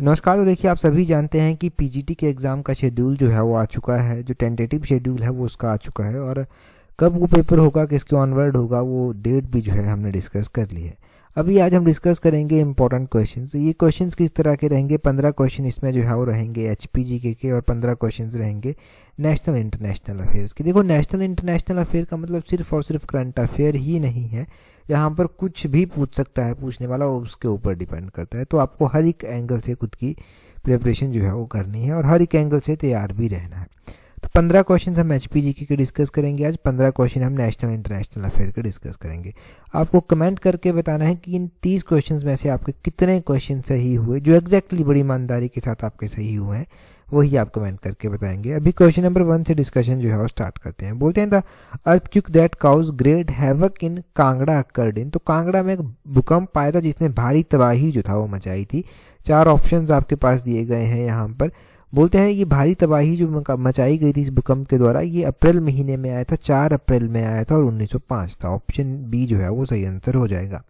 नमस्कार तो देखिए आप सभी जानते हैं कि पीजीटी के एग्ज़ाम का शेड्यूल जो है वो आ चुका है जो टेंटेटिव शेड्यूल है वो उसका आ चुका है और कब वो पेपर होगा किसके ऑनवर्ड होगा वो डेट भी जो है हमने डिस्कस कर ली है अभी आज हम डिस्कस करेंगे इंपॉर्टेंट क्वेश्चन तो ये क्वेश्चन किस तरह के रहेंगे पंद्रह क्वेश्चन इसमें जो है वो रहेंगे एच पी जी के, के और पंद्रह क्वेश्चन रहेंगे नेशनल इंटरनेशनल अफेयर्स के देखो नेशनल इंटरनेशनल अफेयर का मतलब सिर्फ और सिर्फ करंट अफेयर ही नहीं है यहाँ पर कुछ भी पूछ सकता है पूछने वाला और उसके ऊपर डिपेंड करता है तो आपको हर एक एंगल से खुद की प्रिपरेशन जो है वो करनी है और हर एक एंगल से तैयार भी रहना है तो पंद्रह क्वेश्चन हम एच पी के डिस्कस करेंगे आज पंद्रह क्वेश्चन हम नेशनल इंटरनेशनल अफेयर के डिस्कस करेंगे आपको कमेंट करके बताना है कि इन तीस क्वेश्चन में से आपके कितने क्वेश्चन सही हुए जो एग्जैक्टली बड़ी ईमानदारी के साथ आपके सही हुए हैं वही आप कमेंट करके बताएंगे अभी क्वेश्चन नंबर वन से डिस्कशन जो है वो स्टार्ट करते हैं बोलते हैं the earthquake that caused great havoc in Kangra करडिन तो कांगड़ा में एक भूकंप आया था जिसने भारी तबाही जो था वो मचाई थी चार ऑप्शंस आपके पास दिए गए हैं यहाँ पर बोलते हैं ये भारी तबाही जो मचाई गई थी इस भूकंप के द्वारा ये अप्रैल महीने में आया था चार अप्रैल में आया था और उन्नीस था ऑप्शन बी जो है वो सही आंसर हो जाएगा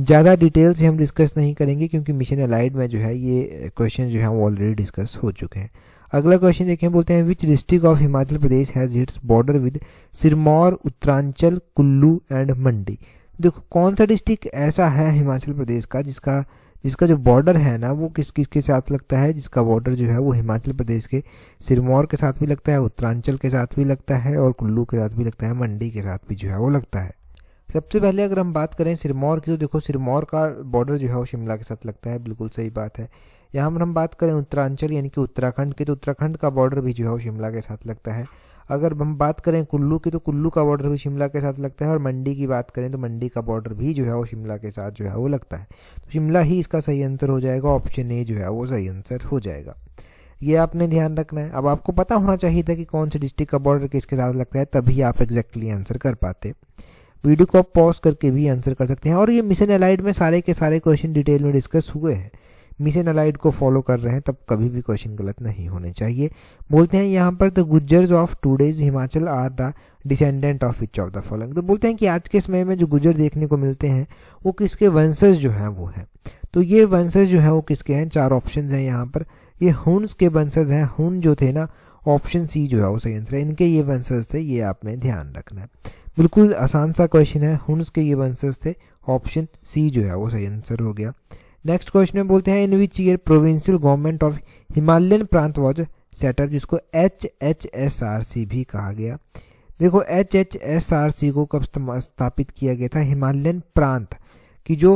ज़्यादा डिटेल से हम डिस्कस नहीं करेंगे क्योंकि मिशन अलाइड में जो है ये क्वेश्चन जो है वो ऑलरेडी डिस्कस हो चुके हैं अगला क्वेश्चन देखें बोलते हैं which district of Himachal Pradesh has its border with Sirmaur Uttaranchal Kullu and Mandi देखो कौन सा डिस्ट्रिक्ट ऐसा है हिमाचल प्रदेश का जिसका जिसका जो बॉर्डर है ना वो किस किस के साथ लगता है जिसका बॉर्डर जो है वो हिमाचल प्रदेश के सिरमौर के साथ भी लगता है उत्तरांचल के साथ भी लगता है और कुल्लू के साथ भी लगता है मंडी के साथ भी जो है वो लगता है सबसे पहले अगर हम बात करें सिरमौर की तो देखो सिरमौर का बॉर्डर जो है वो शिमला के साथ लगता है बिल्कुल सही बात है यहाँ पर हम बात करें उत्तरांचल यानी कि उत्तराखंड की तो उत्तराखंड का बॉर्डर भी जो है वो शिमला के साथ लगता है अगर हम बात करें कुल्लू की तो कुल्लू का बॉर्डर भी शिमला के साथ लगता है और मंडी की बात करें तो मंडी का बॉर्डर भी जो है वो शिमला के साथ जो है वो लगता है तो शिमला ही इसका सही आंसर हो जाएगा ऑप्शन ए जो है वो सही आंसर हो जाएगा ये आपने ध्यान रखना है अब आपको पता होना चाहिए था कि कौन से डिस्ट्रिक्ट का बॉर्डर किसके साथ लगता है तभी आप एग्जैक्टली आंसर कर पाते वीडियो को आप पॉज करके भी आंसर कर सकते हैं और ये मिशन अलाइड में सारे के सारे क्वेश्चन डिटेल में डिस्कस हुए हैं मिशन अलाइड को फॉलो कर रहे हैं तब कभी भी क्वेश्चन गलत नहीं होने चाहिए बोलते हैं यहाँ पर the Gujjars of today's Himachal are the descendant of which of the following तो बोलते हैं कि आज के समय में जो गुजर देखने को मिलते हैं वो किसके वंशज जो हैं वो हैं तो ये वंशज जो हैं वो किसके हैं चार ऑप्शन हैं यहाँ पर ये हुन्स के वंशज हैं हुन जो थे ना ऑप्शन सी जो है वो सही आंसर है इनके ये वंशज थे ये आपने ध्यान रखना है बिल्कुल आसान सा क्वेश्चन है हुंस के ये आंसर्स थे ऑप्शन सी जो है वो सही आंसर हो गया नेक्स्ट क्वेश्चन में बोलते हैं in which year provincial government of Himalayan प्रांत वॉज सेटअप जिसको H H S R C भी कहा गया देखो H H S R C को कब स्थापित किया गया था हिमालयन प्रांत की जो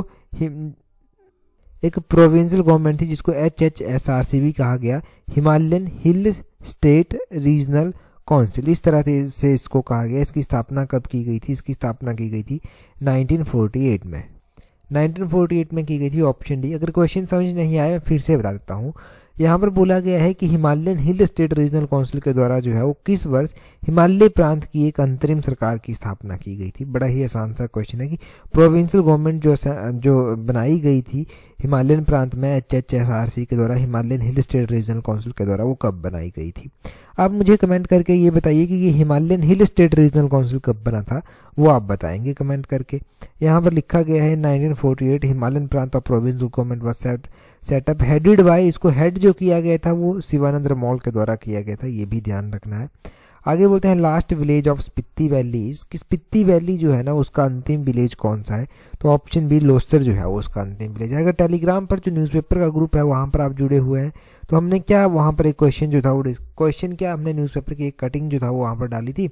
एक प्रोविंशियल गवर्नमेंट थी जिसको H H S R C भी कहा गया Himalayan hill state regional council इस तरह से इसको कहा गया इसकी स्थापना कब की गई थी इसकी स्थापना की गई थी 1948 में 1948 में की गई थी ऑप्शन डी अगर क्वेश्चन समझ नहीं आया फिर से बता देता हूँ यहाँ पर बोला गया है कि Himalayan hill state regional council के द्वारा जो है वो किस वर्ष हिमालय प्रांत की एक अंतरिम सरकार की स्थापना की गई थी बड़ा ही आसान सा क्वेश्चन है कि प्रोविंशियल गवर्नमेंट जो जो बनाई गई थी हिमालयन प्रांत में H H S R C के द्वारा Himalayan hill state regional council के द्वारा वो कब बनाई गई थी आप मुझे कमेंट करके ये बताइए कि ये Himalayan hill state regional council कब बना था वो आप बताएंगे कमेंट करके यहाँ पर लिखा गया है 1948 हिमालयन प्रांत और province government was set setup headed by इसको हेड जो किया गया था वो शिवानंद रमोल के द्वारा किया गया था ये भी ध्यान रखना है आगे बोलते हैं last village of Spiti valley कि स्पित्ती वैली जो है ना उसका अंतिम विलेज कौन सा है तो ऑप्शन बी लोस्टर जो है वो उसका अंतिम विलेज है अगर टेलीग्राम पर जो न्यूज़पेपर का ग्रुप है वहाँ पर आप जुड़े हुए हैं तो हमने क्या वहाँ पर एक क्वेश्चन जो था वो क्वेश्चन क्या हमने न्यूज़पेपर की एक कटिंग जो था वो वहाँ पर डाली थी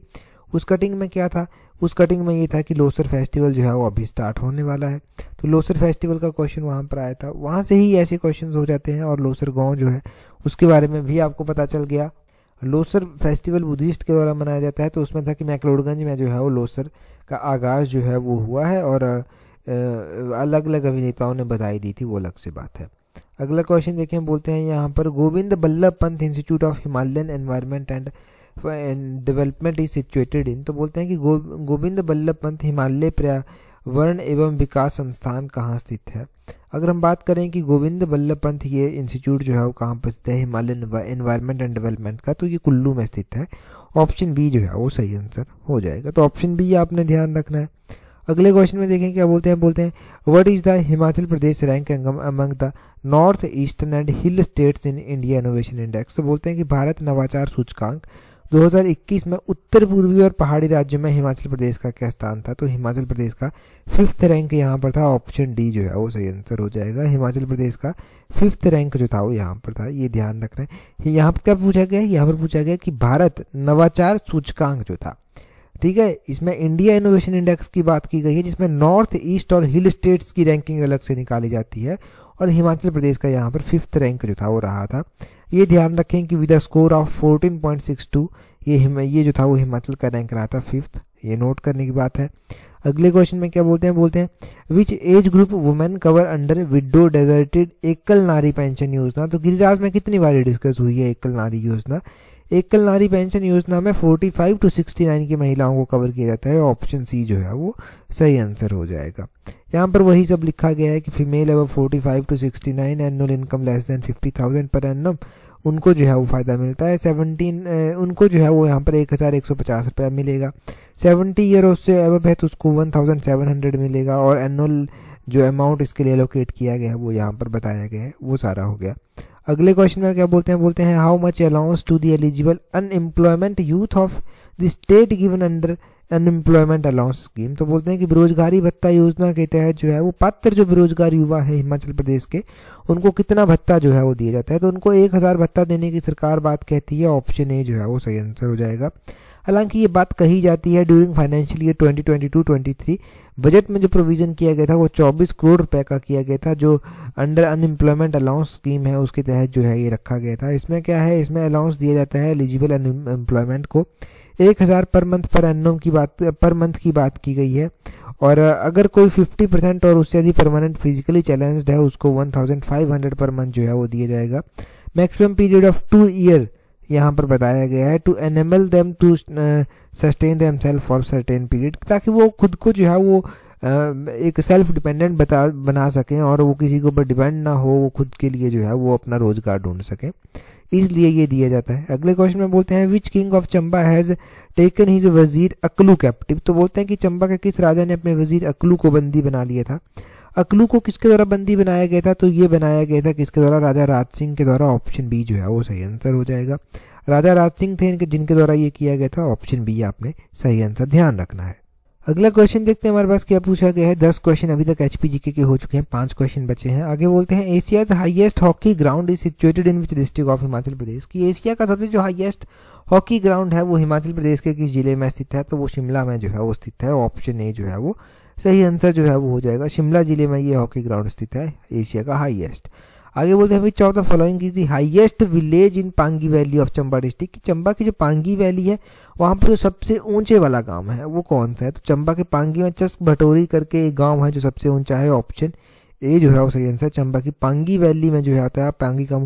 उस कटिंग में क्या था उस कटिंग में ये था कि लोसर फेस्टिवल जो है वो अभी स्टार्ट होने वाला है तो लोसर फेस्टिवल का क्वेश्चन वहाँ पर आया था वहाँ से ही ऐसे क्वेश्चन हो जाते हैं और लोसर गाँव जो है उसके बारे में भी आपको पता चल गया लोसर फेस्टिवल बुद्धिस्ट के द्वारा मनाया जाता है तो उसमें था कि मैकलोडगंज में जो है वो लोसर का आगाज़ जो है वो हुआ है और अलग अलग अभिनेताओं ने बधाई दी थी वो अलग से बात है अगला क्वेश्चन देखें हम बोलते हैं यहाँ पर Govind Ballabh Pant institute of Himalayan environment and development is situated in तो बोलते हैं कि गोविंद बल्लभ पंत हिमालय पर्यावरण एवं विकास संस्थान कहाँ स्थित है अगर हम बात करें कि गोविंद बल्लभ पंत ये इंस्टीट्यूट जो है वो कहाँ पर स्थित है हिमालयन एनवायरमेंट एंड डेवलपमेंट का तो ये कुल्लू में स्थित है ऑप्शन बी जो है वो सही आंसर हो जाएगा तो ऑप्शन बी आपने ध्यान रखना है अगले क्वेश्चन में देखें क्या बोलते हैं बोलते हैं what is the Himachal Pradesh rank among the north eastern and hill states in India innovation index तो बोलते हैं कि भारत नवाचार सूचकांक 2021 में उत्तर पूर्वी और पहाड़ी राज्यों में हिमाचल प्रदेश का क्या स्थान था तो हिमाचल प्रदेश का फिफ्थ रैंक यहाँ पर था ऑप्शन डी जो है वो सही आंसर हो जाएगा हिमाचल प्रदेश का फिफ्थ रैंक जो था वो यहाँ पर था ये ध्यान रख रहे हैं यहाँ पर क्या पूछा गया यहाँ पर पूछा गया कि भारत नवाचार सूचकांक जो था ठीक है इसमें इंडिया इनोवेशन इंडेक्स की बात की गई है जिसमें नॉर्थ ईस्ट और हिल स्टेट्स की रैंकिंग अलग से निकाली जाती है और हिमाचल प्रदेश का यहाँ पर फिफ्थ रैंक जो था वो रहा था ये ध्यान रखें कि विद स्कोर ऑफ 14.62 ये ये जो था वो हिमाचल का रैंक रहा था फिफ्थ ये नोट करने की बात है अगले क्वेश्चन में क्या बोलते हैं बोलते हैं which age group women cover under widow deserted Ekal Nari pension योजना तो गिरिराज में कितनी बार डिस्कस हुई है एकल नारी योजना एकल नारी पेंशन योजना में 45 टू 69 की महिलाओं को कवर किया जाता है ऑप्शन सी जो है वो सही आंसर हो जाएगा यहाँ पर वही सब लिखा गया है कि फीमेल अब 45 to 69 annual income less than 50,000 per annum उनको जो है वो फ़ायदा मिलता है सेवनटीन उनको जो है वो यहाँ पर एक हज़ार एक सौ पचास रुपया मिलेगा सेवनटी ईयर उससे अब है तो उसको वन थाउजेंड सेवन हंड्रेड मिलेगा और एनुअल जो अमाउंट इसके लिए एलोकेट किया गया है वो यहाँ पर बताया गया है वो सारा हो गया अगले क्वेश्चन में क्या बोलते हैं बोलते हैं how much allowance to the eligible unemployment youth of the state given under unemployment allowance scheme तो बोलते हैं कि बेरोजगारी भत्ता योजना के तहत जो है वो पात्र जो बेरोजगार युवा है हिमाचल प्रदेश के उनको कितना भत्ता जो है वो दिया जाता है तो उनको एक हजार भत्ता देने की सरकार बात कहती है ऑप्शन ए जो है वो सही आंसर हो जाएगा हालांकि ये बात कही जाती है ड्यूरिंग फाइनेंशियल ईयर 2022-23 बजट में जो प्रोविजन किया गया था वो 24 करोड़ रुपए का किया गया था जो अंडर अनएम्प्लॉयमेंट अलाउंस स्कीम है उसके तहत जो है ये रखा गया था इसमें क्या है इसमें अलाउंस दिया जाता है एलिजिबल अनएम्प्लॉयमेंट को एक हज़ार पर मंथ पर एनम की बात पर मंथ की बात की गई है और अगर कोई 50 परसेंट और उससे अधिक परमानेंट फिजिकली चैलेंज्ड है उसको 1500 पर मंथ जो है वो दिया जाएगा maximum period of two year यहाँ पर बताया गया है to enable them to sustain them self for certain period ताकि वो खुद को जो है वो uh, एक सेल्फ डिपेंडेंट बता बना सकें और वो किसी के ऊपर डिपेंड ना हो वो खुद के लिए जो है वो अपना रोजगार ढूंढ सकें इसलिए ये दिया जाता है अगले क्वेश्चन में बोलते हैं which king of Chamba has taken his Wazir Aklu captive तो बोलते हैं कि चंबा के किस राजा ने अपने वजीर अकलू को बंदी बना लिया था अकलू को किसके द्वारा बंदी बनाया गया था तो ये बनाया गया था किसके द्वारा राजा राज सिंह के द्वारा ऑप्शन बी जो है वो सही आंसर हो जाएगा राजा राज सिंह थे इनके जिनके द्वारा ये किया गया था ऑप्शन बी आपने सही आंसर ध्यान रखना है अगला क्वेश्चन देखते हैं हमारे पास क्या पूछा गया है दस क्वेश्चन अभी तक एच पी के हो चुके हैं पांच क्वेश्चन बचे हैं आगे बोलते हैं Asia's highest hockey ground is situated in which district of Himachal Pradesh की एशिया का सबसे जो हाईएस्ट हॉकी ग्राउंड है वो हिमाचल प्रदेश के किस जिले में स्थित है तो वो शिमला में जो है वो स्थित है ऑप्शन ए जो है वो सही आंसर जो है वो हो जाएगा शिमला जिले में ये हॉकी ग्राउंड स्थित है एशिया का हाईएस्ट आगे बोलते हैं चौथ the following is the highest village in Pangi valley of Chamba district Chamba की जो पांगी वैली है वहाँ पर जो सबसे ऊंचे वाला गांव है वो कौन सा है तो चंबा के पांगी में चस्क भटोरी करके एक गांव है जो सबसे ऊंचा है ऑप्शन ए जो है वो सही आंसर चंबा की पांगी वैली में जो है आता है पांगी का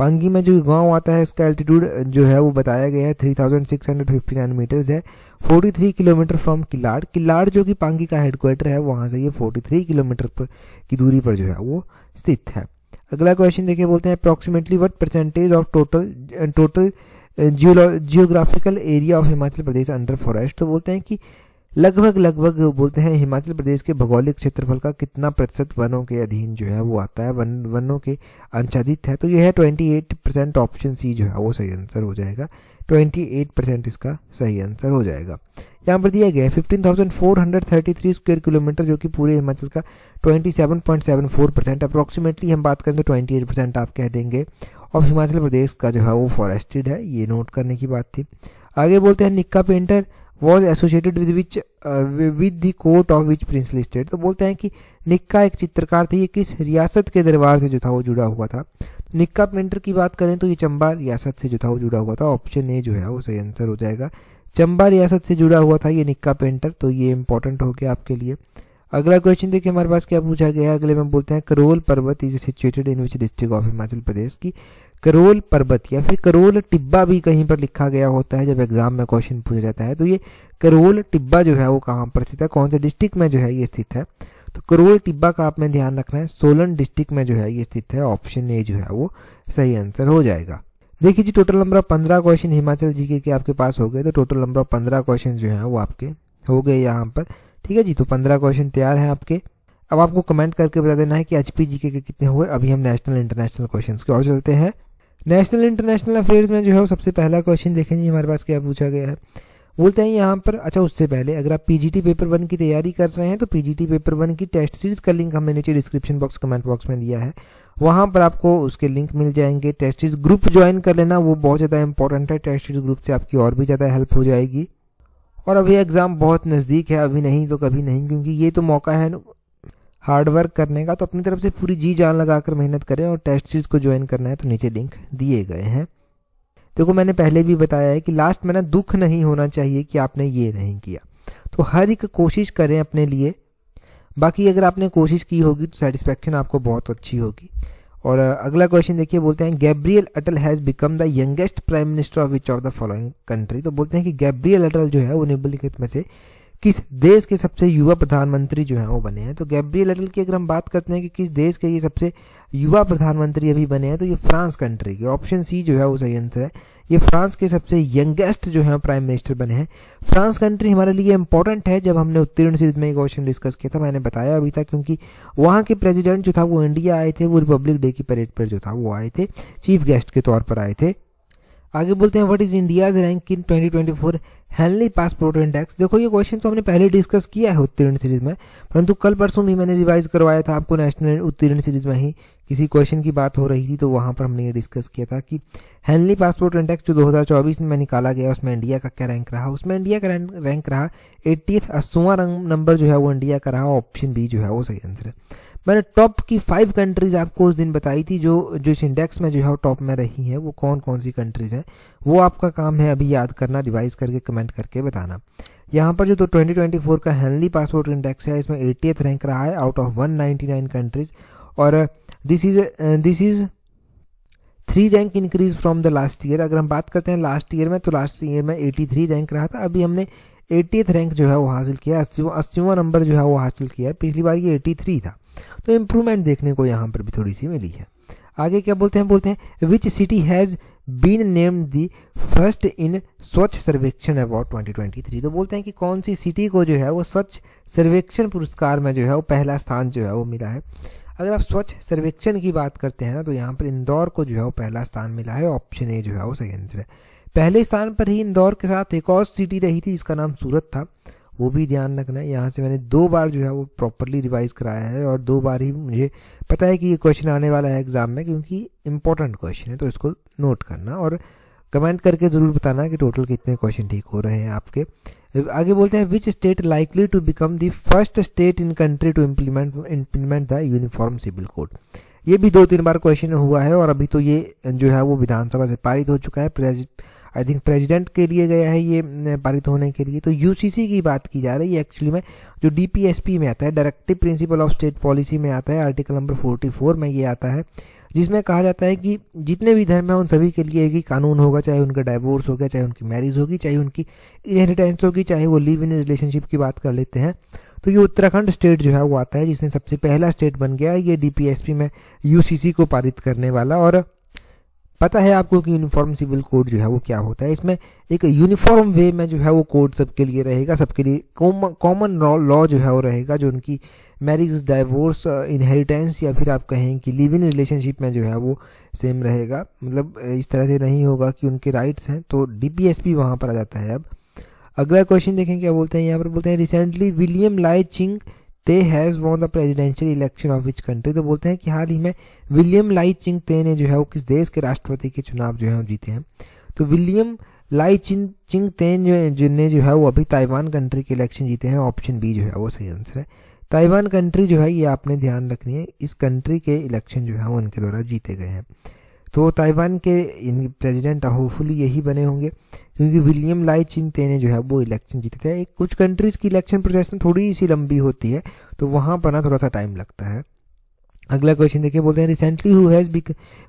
पांगी में जो गांव आता है इसका एल्टीट्यूड जो है वो बताया गया है 3659 मीटर्स है 43 किलोमीटर फ्रॉम किलाड़ किलाड़ जो कि पांगी का हेडक्वार्टर है वहां से ये 43 किलोमीटर पर की दूरी पर जो है वो स्थित है अगला क्वेश्चन देखिए बोलते हैं approximately what percentage of total total geographical area of Himachal Pradesh under forest तो बोलते हैं कि लगभग लगभग बोलते हैं हिमाचल प्रदेश के भौगोलिक क्षेत्रफल का कितना प्रतिशत वनों के अधीन जो है वो आता है वन वनों के अंशाधित है तो यह है twenty eight percent option C जो है वो सही आंसर हो जाएगा ट्वेंटी एट परसेंट इसका सही आंसर हो जाएगा यहाँ पर दिया गया है fifteen thousand four hundred thirty three square kilometre जो कि पूरे हिमाचल का twenty seven point seven four percent approximately हम बात करें तो ट्वेंटी एट परसेंट आप कह देंगे और हिमाचल प्रदेश का जो है वो फॉरेस्टेड है ये नोट करने की बात थी आगे बोलते हैं Nikka painter was associated with which with the court of which princely state तो बोलते हैं कि निक्का एक चित्रकार थे ये किस रियासत के दरबार से जो था वो जुड़ा हुआ था तो निक्का पेंटर की बात करें तो ये चंबा रियासत से जो था वो जुड़ा हुआ था ऑप्शन ए जो है वो सही आंसर हो जाएगा चंबा रियासत से जुड़ा हुआ था ये निक्का पेंटर तो ये इंपॉर्टेंट हो गया आपके लिए अगला क्वेश्चन देखिए हमारे पास क्या पूछा गया है अगले में बोलते हैं Karol Parvat is situated in which district of Himachal Pradesh की करोल पर्वत या फिर करोल टिब्बा भी कहीं पर लिखा गया होता है जब एग्जाम में क्वेश्चन पूछा जाता है तो ये करोल टिब्बा जो है वो कहाँ पर स्थित है कौन से डिस्ट्रिक्ट में जो है ये स्थित है तो करोल टिब्बा का आपने ध्यान रखना है सोलन डिस्ट्रिक्ट में जो है ये स्थित है ऑप्शन ए जो है वो सही आंसर हो जाएगा देखिए जी टोटल नंबर ऑफ पंद्रह क्वेश्चन हिमाचल जी के आपके पास हो गए तो टोटल नंबर ऑफ पंद्रह क्वेश्चन जो है वो आपके हो गए यहाँ पर ठीक है जी तो पंद्रह क्वेश्चन तैयार है आपके अब आपको कमेंट करके बता देना है कि एचपी जीके के कितने हुए अभी हम नेशनल इंटरनेशनल क्वेश्चन के और चलते हैं नेशनल इंटरनेशनल अफेयर्स में जो है वो सबसे पहला क्वेश्चन देखेंगे हमारे पास क्या पूछा गया है बोलते हैं यहाँ पर अच्छा उससे पहले अगर आप पीजीटी पेपर वन की तैयारी कर रहे हैं तो पीजीटी पेपर वन की टेस्ट सीरीज का लिंक हमने नीचे डिस्क्रिप्शन बॉक्स कमेंट बॉक्स में दिया है वहाँ पर आपको उसके लिंक मिल जाएंगे टेस्ट सीरीज ग्रुप ज्वाइन कर लेना वो बहुत ज़्यादा इंपॉर्टेंट है टेस्ट सीरीज ग्रुप से आपकी और भी ज़्यादा हेल्प हो जाएगी और अभी एग्ज़ाम बहुत नज़दीक है अभी नहीं तो कभी नहीं क्योंकि ये तो मौका है हार्ड वर्क करने का तो अपनी तरफ से पूरी जी जान लगाकर मेहनत करें और टेस्ट सीरीज को ज्वाइन करना है तो नीचे लिंक दिए गए हैं देखो मैंने पहले भी बताया है कि लास्ट में ना दुख नहीं होना चाहिए कि आपने ये नहीं किया तो हर एक कोशिश करें अपने लिए बाकी अगर आपने कोशिश की होगी तो सेटिस्फेक्शन आपको बहुत अच्छी होगी और अगला क्वेश्चन देखिए बोलते हैं Gabriel Attal has become the youngest prime minister of which of the following country तो बोलते हैं कि गैब्रियल अटल जो है वो निम्बलिखित में से किस देश के सबसे युवा प्रधानमंत्री जो हैं वो बने हैं तो गैब्रियल अटल की अगर हम बात करते हैं कि किस देश के ये सबसे युवा प्रधानमंत्री अभी बने हैं तो ये फ्रांस कंट्री के ऑप्शन सी जो है वो सही आंसर है ये फ्रांस के सबसे यंगेस्ट जो है प्राइम मिनिस्टर बने हैं फ्रांस कंट्री हमारे लिए इंपॉर्टेंट है जब हमने उत्तीर्ण सीरीज में क्वेश्चन डिस्कस किया था मैंने बताया अभी था क्योंकि वहाँ के प्रेसिडेंट जो था वो इंडिया आए थे वो रिपब्लिक डे की परेड पर जो था वो आए थे चीफ गेस्ट के तौर पर आए थे आगे बोलते हैं what is India's rank in 2024 Henley passport index देखो ये क्वेश्चन तो हमने पहले डिस्कस किया है उत्तीर्ण सीरीज में परंतु कल परसों भी मैंने रिवाइज करवाया था आपको नेशनल उत्तीर्ण सीरीज में ही किसी क्वेश्चन की बात हो रही थी तो वहां पर हमने ये डिस्कस किया था कि हेनली पासपोर्ट इंडेक्स जो 2024 में निकाला गया उसमें इंडिया का क्या रैंक रहा उसमें इंडिया का रैंक रहा एट्टीथ अस्सुआ नंबर जो है वो इंडिया का रहा ऑप्शन बी जो है वो सही आंसर है मैंने टॉप की फाइव कंट्रीज आपको उस दिन बताई थी जो जो इस इंडेक्स में जो है टॉप में रही है वो कौन कौन सी कंट्रीज हैं वो आपका काम है अभी याद करना रिवाइज करके कमेंट करके बताना यहाँ पर जो तो 2024 का हेनली पासपोर्ट इंडेक्स है इसमें एटीएथ रैंक रहा है आउट ऑफ वन कंट्रीज और this is this is three rank increase from the last year अगर हम बात करते हैं लास्ट ईयर में तो लास्ट ईयर में एटी रैंक रहा था अभी हमने एटीएथ रैंक जो है वो हासिल किया अस्सीवा नंबर जो है वो हासिल किया पिछली बार ये एटी था तो इम्प्रूवमेंट देखने को यहाँ पर भी थोड़ी सी मिली है आगे क्या बोलते हैं बोलते हैं which city has been name the first in Swachh Survekshan award 2023 तो बोलते हैं कि कौन सी सिटी को जो है वो स्वच्छ सर्वेक्षण पुरस्कार में जो है वो पहला स्थान जो है वो मिला है अगर आप स्वच्छ सर्वेक्षण की बात करते हैं ना तो यहाँ पर इंदौर को जो है वो पहला स्थान मिला है ऑप्शन ए जो है वो सही आंसर है पहले स्थान पर ही इंदौर के साथ एक और सिटी रही थी जिसका नाम सूरत था वो भी ध्यान रखना है यहाँ से मैंने दो बार जो है वो प्रॉपरली रिवाइज कराया है और दो बार ही मुझे पता है कि ये क्वेश्चन आने वाला है एग्जाम में क्योंकि इंपॉर्टेंट क्वेश्चन है तो इसको नोट करना और कमेंट करके ज़रूर बताना कि टोटल कितने क्वेश्चन ठीक हो रहे हैं आपके आगे बोलते हैं which state likely to become the first state in country to implement implement the uniform civil code ये भी दो तीन बार क्वेश्चन हुआ है और अभी तो ये जो है वो विधानसभा से पारित हो चुका है आई थिंक प्रेसिडेंट के लिए गया है ये पारित होने के लिए तो यूसीसी की बात की जा रही है एक्चुअली में जो डीपीएसपी में आता है directive principle of state policy में आता है आर्टिकल नंबर 44 में ये आता है जिसमें कहा जाता है कि जितने भी धर्म हैं उन सभी के लिए एक ही कानून होगा चाहे उनका डाइवोर्स हो गया चाहे उनकी मैरिज होगी चाहे उनकी इनहेरिटेंस होगी चाहे वो लिव इन रिलेशनशिप की बात कर लेते हैं तो ये उत्तराखंड स्टेट जो है वो आता है जिसने सबसे पहला स्टेट बन गया ये डीपीएसपी में यूसीसी को पारित करने वाला और पता है आपको कि यूनिफॉर्म सिविल कोड जो है वो क्या होता है इसमें एक यूनिफॉर्म वे में जो है वो कोड सबके लिए रहेगा सबके लिए कॉमन लॉ जो है वो रहेगा जो उनकी मैरिज डाइवोर्स इनहेरिटेंस या फिर आप कहें कि लिव इन रिलेशनशिप में जो है वो सेम रहेगा मतलब इस तरह से नहीं होगा कि उनके राइट्स हैं तो डी पी एस पी वहाँ पर आ जाता है अब अगला क्वेश्चन देखें क्या बोलते हैं यहाँ पर बोलते हैं recently William Lai Ching te has won the presidential election of which country तो बोलते हैं कि हाल ही में विलियम लाई चिंग ते ने जो है वो किस देश के राष्ट्रपति के चुनाव जो है वो जीते हैं तो विलियम लाई चिंग चिंग तेन जो जिनने जो है वो अभी ताइवान कंट्री के इलेक्शन जीते हैं ऑप्शन बी जो है वो सही आंसर है ताइवान कंट्री जो है ये आपने ध्यान रखनी है इस कंट्री के इलेक्शन जो है वो उनके द्वारा जीते गए हैं तो ताइवान के प्रेसिडेंट होपफुली यही बने होंगे क्योंकि विलियम लाई चिन ने जो है वो इलेक्शन जीते थे एक कुछ कंट्रीज़ की इलेक्शन प्रोसेस थोड़ी सी लंबी होती है तो वहाँ पर ना थोड़ा सा टाइम लगता है अगला क्वेश्चन देखिए बोलते हैं recently who has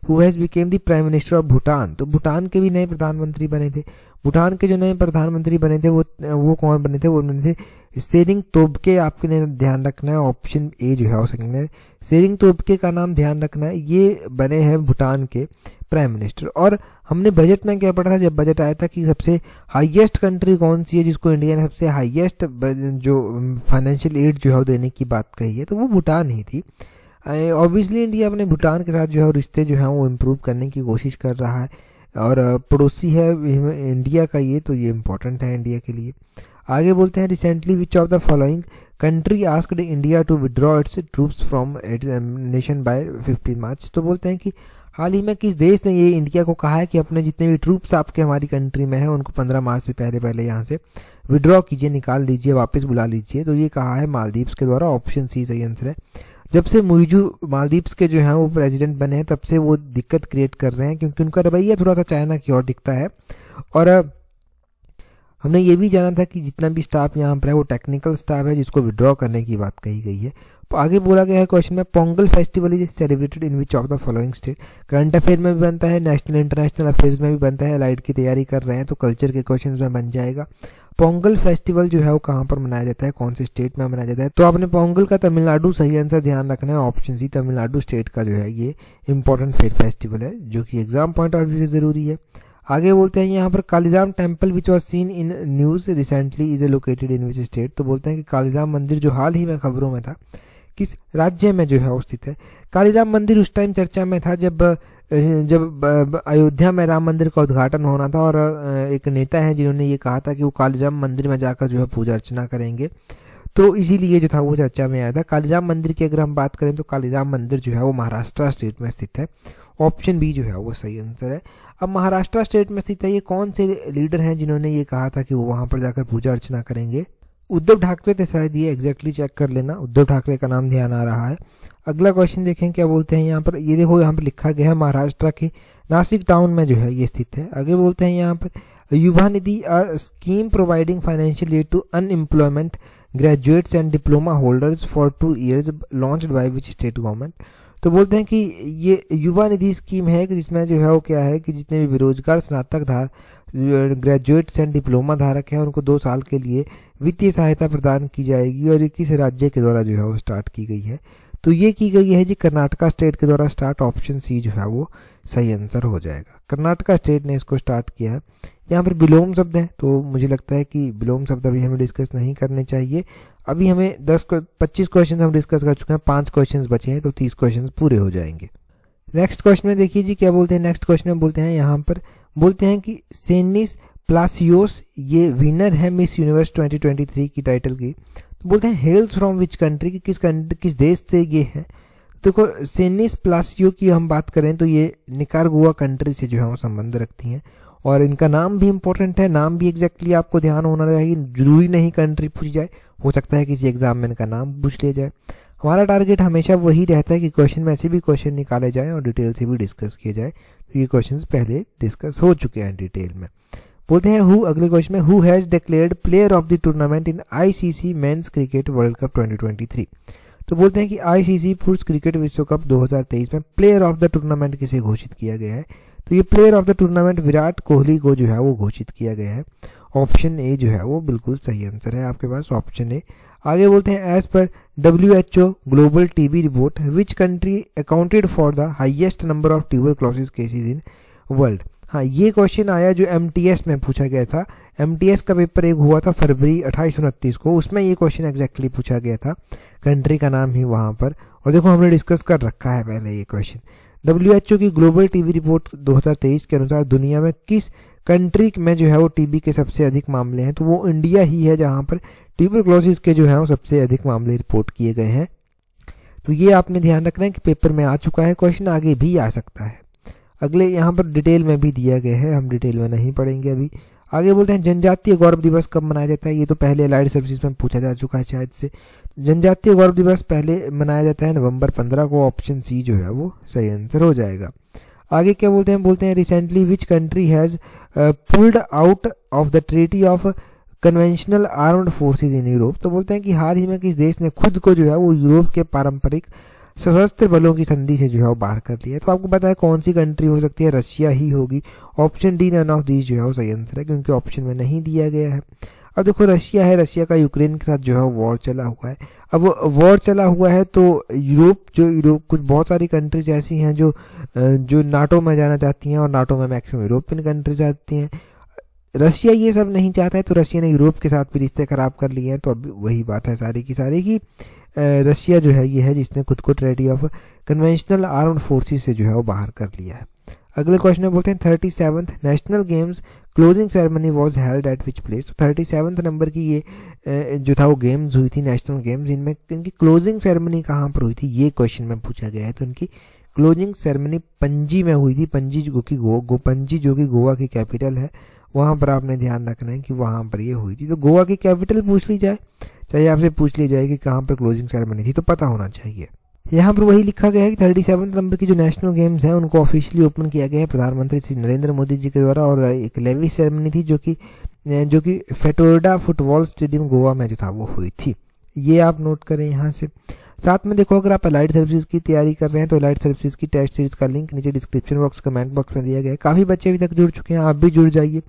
who has became the prime minister of Bhutan तो भूटान के भी नए प्रधानमंत्री बने थे भूटान के जो नए प्रधानमंत्री बने थे वो वो कौन बने थे वो बने थे सेरिंग तोबके आपके ने ध्यान रखना है ऑप्शन ए जो है हो सकेंगे सेरिंग तोबके का नाम ध्यान रखना है ये बने हैं भूटान के प्राइम मिनिस्टर और हमने बजट में क्या पढ़ा था जब बजट आया था कि सबसे हाईएस्ट कंट्री कौन सी है जिसको इंडिया ने सबसे हाईएस्ट जो फाइनेंशियल एड जो है देने की बात कही है तो वो भूटान ही थी ऑब्वियसली इंडिया अपने भूटान के साथ जो है रिश्ते जो हैं वो इम्प्रूव करने की कोशिश कर रहा है और uh, पड़ोसी है इंडिया का ये तो ये इम्पोर्टेंट है इंडिया के लिए आगे बोलते हैं recently which of the following country asked India to withdraw its troops from its nation by fifteen March तो बोलते हैं कि हाल ही में किस देश ने ये इंडिया को कहा है कि अपने जितने भी ट्रूप्स आपके हमारी कंट्री में हैं उनको 15 मार्च से पहले पहले यहाँ से विड्रॉ कीजिए निकाल लीजिए वापस बुला लीजिए तो ये कहा है मालदीव्स के द्वारा ऑप्शन सी सही आंसर है जब से मुइजू मालदीव्स के जो हैं वो प्रेसिडेंट बने हैं तब से वो दिक्कत क्रिएट कर रहे हैं क्योंकि उनका रवैया थोड़ा सा चाइना की ओर दिखता है और हमने ये भी जाना था कि जितना भी स्टाफ यहाँ पर है वो टेक्निकल स्टाफ है जिसको विड्रॉ करने की बात कही गई है तो आगे बोला गया है क्वेश्चन में Pongal festival is celebrated in which of the following state current affair में भी बनता है नेशनल इंटरनेशनल अफेयर्स में भी बनता है लाइट की तैयारी कर रहे हैं तो कल्चर के क्वेश्चन में बन जाएगा पोंगल फेस्टिवल जो है वो कहाँ पर मनाया जाता है कौन से स्टेट में मनाया जाता है तो आपने पोंगल का तमिलनाडु सही आंसर ध्यान रखना है ऑप्शन सी तमिलनाडु स्टेट का जो है ये इंपॉर्टेंट फेयर फेस्टिवल है जो कि एग्जाम पॉइंट ऑफ व्यू से जरूरी है आगे बोलते हैं यहाँ पर Kalaram temple which was seen in news recently is a located in which state तो बोलते हैं कि कालीराम मंदिर जो हाल ही में खबरों में था किस राज्य में जो है स्थित है कालीराम मंदिर उस टाइम चर्चा में था जब जब अयोध्या में राम मंदिर का उद्घाटन होना था और एक नेता है जिन्होंने ये कहा था कि वो कालीराम मंदिर में जाकर जो है पूजा अर्चना करेंगे तो इसीलिए जो था वो चर्चा में आया था कालीराम मंदिर की अगर हम बात करें तो कालीराम मंदिर जो है वो महाराष्ट्र स्टेट में स्थित है ऑप्शन बी जो है वो सही आंसर है अब महाराष्ट्र स्टेट में स्थित है ये कौन से लीडर हैं जिन्होंने ये कहा था कि वो वहाँ पर जाकर पूजा अर्चना करेंगे उद्धव ठाकरे थे शायद ये एग्जैक्टली चेक कर लेना उद्धव ठाकरे का नाम ध्यान आ रहा है अगला क्वेश्चन देखें क्या बोलते हैं यहाँ पर ये देखो यहाँ पर लिखा गया है महाराष्ट्र के नासिक टाउन में जो है ये स्थित है आगे बोलते हैं यहाँ पर Yuva Nidhi scheme providing financial aid to unemployment graduates and diploma holders for two years launch by which state government तो बोलते हैं कि ये युवा निधि स्कीम है कि जिसमें जो है वो क्या है कि जितने भी बेरोजगार स्नातक धार ग्रेजुएट्स एंड डिप्लोमा धारक हैं उनको दो साल के लिए वित्तीय सहायता प्रदान की जाएगी और ये किस राज्य के द्वारा जो है वो स्टार्ट की गई है तो ये की गई है जी कर्नाटका स्टेट के द्वारा स्टार्ट ऑप्शन सी जो है वो सही आंसर हो जाएगा कर्नाटका स्टेट ने इसको स्टार्ट किया है यहाँ पर विलोम शब्द है तो मुझे लगता है कि विलोम शब्द अभी हमें डिस्कस नहीं करने चाहिए अभी हमें दस पच्चीस क्वेश्चन हम डिस्कस कर चुके हैं पांच क्वेश्चन बचे हैं तो तीस क्वेश्चन पूरे हो जाएंगे नेक्स्ट क्वेश्चन में देखिए जी क्या बोलते हैं नेक्स्ट क्वेश्चन में बोलते हैं यहाँ पर बोलते हैं कि सेनिस प्लासियोस ये विनर है मिस यूनिवर्स 2023 की टाइटल की तो बोलते हैं हेल्थ फ्रॉम विच कंट्री की किस कंट्री किस देश से ये है तो देखो तो सेनिस प्लासियो की हम बात करें तो ये निकारगुआ कंट्री से जो है वो संबंध रखती हैं और इनका नाम भी इम्पोर्टेंट है नाम भी एग्जैक्टली आपको ध्यान होना चाहिए जरूरी नहीं कंट्री पूछी जाए हो सकता है किसी एग्जाम में इनका नाम पूछ लिया जाए हमारा टारगेट हमेशा वही रहता है कि क्वेश्चन में ऐसे भी क्वेश्चन निकाले जाए और डिटेल से भी डिस्कस किए जाए तो ये क्वेश्चन पहले डिस्कस हो चुके हैं डिटेल में बोलते हैं हु अगले क्वेश्चन में who has declared player of the tournament in ICC men's cricket world cup 2023 तो बोलते हैं कि आईसीसी पुरुष क्रिकेट विश्व कप 2023 में प्लेयर ऑफ द टूर्नामेंट किसे घोषित किया गया है तो ये player of the tournament Virat Kohli को जो है वो घोषित किया गया है ऑप्शन ए जो है वो बिल्कुल सही आंसर है आपके पास ऑप्शन ए आगे बोलते हैं as per W H O global TB report which country accounted for the highest number of tuberculosis cases in world हाँ ये क्वेश्चन आया जो एम में पूछा गया था एम का पेपर एक हुआ था फरवरी अट्ठाईस उनतीस को उसमें ये क्वेश्चन एग्जैक्टली पूछा गया था कंट्री का नाम ही वहाँ पर और देखो हमने डिस्कस कर रखा है पहले ये क्वेश्चन डब्ल्यू की ग्लोबल टीबी रिपोर्ट 2023 के अनुसार दुनिया में किस कंट्री में जो है वो टीबी के सबसे अधिक मामले हैं तो वो इंडिया ही है जहाँ पर क्लोसिस के जो है वो सबसे अधिक मामले रिपोर्ट किए गए हैं तो ये आपने ध्यान रखना है कि पेपर में आ चुका है क्वेश्चन आगे भी आ सकता है अगले यहाँ पर डिटेल में भी दिया गया है हम डिटेल में नहीं पढ़ेंगे अभी आगे बोलते हैं जनजातीय गौरव दिवस कब मनाया जाता है ये तो पहले लाइट सर्विस में पूछा जा चुका है शायद से जनजातीय गौरव दिवस पहले मनाया जाता है नवंबर पंद्रह को ऑप्शन सी जो है वो सही आंसर हो जाएगा आगे क्या बोलते हैं बोलते हैं recently which country has pulled out of the treaty of conventional armed forces in Europe तो बोलते हैं कि हाल ही में किस देश ने खुद को जो है वो यूरोप के पारंपरिक सशस्त्र बलों की संधि से जो है वो बाहर कर लिया तो आपको पता है कौन सी कंट्री हो सकती है रशिया ही होगी option D none of these जो है वो सही आंसर है क्योंकि ऑप्शन में नहीं दिया गया है अब देखो रशिया है रशिया का यूक्रेन के साथ जो है वॉर चला हुआ है अब वॉर चला हुआ है तो यूरोप जो यूरोप कुछ बहुत सारी कंट्रीज ऐसी हैं जो जो नाटो में जाना चाहती हैं और नाटो में मैक्सिमम यूरोपियन कंट्रीज आती हैं रशिया ये सब नहीं चाहता है तो रशिया ने यूरोप के साथ भी रिश्ते ख़राब कर लिए हैं तो अब वही बात है सारी की सारी की रशिया जो है ये है जिसने खुद को treaty of conventional arm forces से जो है वो बाहर कर लिया है अगले क्वेश्चन में बोलते हैं thirty seventh national games closing ceremony was held at which place तो थर्टी सेवन्थ नंबर की ये जो था वो गेम्स हुई थी नेशनल गेम्स इनमें इनकी क्लोजिंग सेरेमनी कहाँ पर हुई थी ये क्वेश्चन में पूछा गया है तो इनकी क्लोजिंग सेरेमनी पंजी में हुई थी पंजी जो कि गो, गो पंजी जो कि गोवा की कैपिटल है वहाँ पर आपने ध्यान रखना है कि वहाँ पर ये हुई थी तो गोवा की कैपिटल पूछ ली जाए चाहे आपसे पूछ ली जाए कि कहाँ पर क्लोजिंग सेरेमनी थी तो पता होना चाहिए यहाँ पर वही लिखा गया है कि थर्टी सेवन नंबर की जो नेशनल गेम्स हैं उनको ऑफिशियली ओपन किया गया है प्रधानमंत्री श्री नरेंद्र मोदी जी के द्वारा और एक लेवी सेरेमनी थी जो कि जो कि फेटोरडा फुटबॉल स्टेडियम गोवा में जो था वो हुई थी ये आप नोट करें यहाँ से साथ में देखो अगर आप अलाइड सर्विसेज की तैयारी कर रहे हैं तो अलाइड सर्विसेज की टेस्ट सीरीज का लिंक नीचे डिस्क्रिप्शन बॉक्स कमेंट बॉक्स में दिया गया है काफ़ी बच्चे अभी तक जुड़ चुके हैं आप भी जुड़ जाइए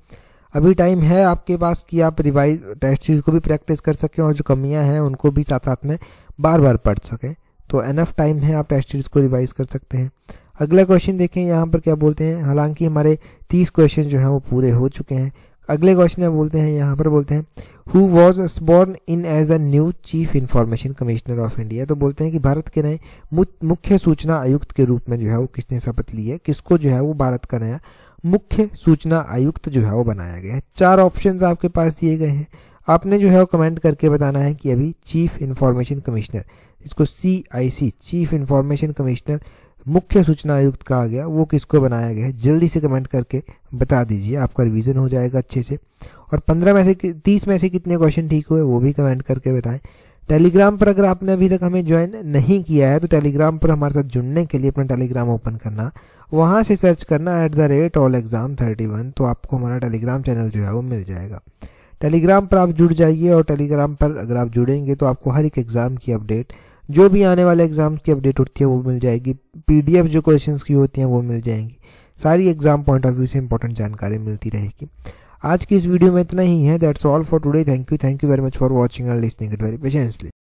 अभी टाइम है आपके पास कि आप रिवाइज टेस्ट सीरीज को भी प्रैक्टिस कर सकें और जो कमियां हैं उनको भी साथ साथ में बार बार पढ़ सकें तो एनफ टाइम है आप टेस्ट सीरीज को रिवाइज कर सकते हैं अगला क्वेश्चन देखें यहाँ पर क्या बोलते हैं हालांकि हमारे तीस क्वेश्चन जो हैं वो पूरे हो चुके हैं अगले क्वेश्चन में बोलते हैं यहाँ पर बोलते हैं who was born in as a new chief information commissioner of India तो बोलते हैं कि भारत के नए मुख्य सूचना आयुक्त के रूप में जो है वो किसने शपथ ली है किसको जो है वो भारत का नया मुख्य सूचना आयुक्त जो है वो बनाया गया है चार ऑप्शन आपके पास दिए गए हैं आपने जो है वो कमेंट करके बताना है कि अभी चीफ इन्फॉर्मेशन कमिश्नर इसको C I C chief information commissioner मुख्य सूचना आयुक्त कहा गया वो किसको बनाया गया है जल्दी से कमेंट करके बता दीजिए आपका रिवीजन हो जाएगा अच्छे से और पंद्रह में से तीस में से कितने क्वेश्चन ठीक हुए वो भी कमेंट करके बताएं टेलीग्राम पर अगर आपने अभी तक हमें ज्वाइन नहीं किया है तो टेलीग्राम पर हमारे साथ जुड़ने के लिए अपना टेलीग्राम ओपन करना वहाँ से सर्च करना at the rate all exam thirty one तो आपको हमारा टेलीग्राम चैनल जो है वो मिल जाएगा टेलीग्राम पर आप जुड़ जाइए और टेलीग्राम पर अगर आप जुड़ेंगे तो आपको हर एक एग्ज़ाम की अपडेट जो भी आने वाले एग्जाम्स की अपडेट होती है वो मिल जाएगी पीडीएफ जो क्वेश्चन की होती हैं वो मिल जाएंगी सारी एग्जाम पॉइंट ऑफ व्यू से इंपॉर्टेंट जानकारी मिलती रहेगी आज की इस वीडियो में इतना ही है that's all for today thank you thank you very much for watching and listening it very patiently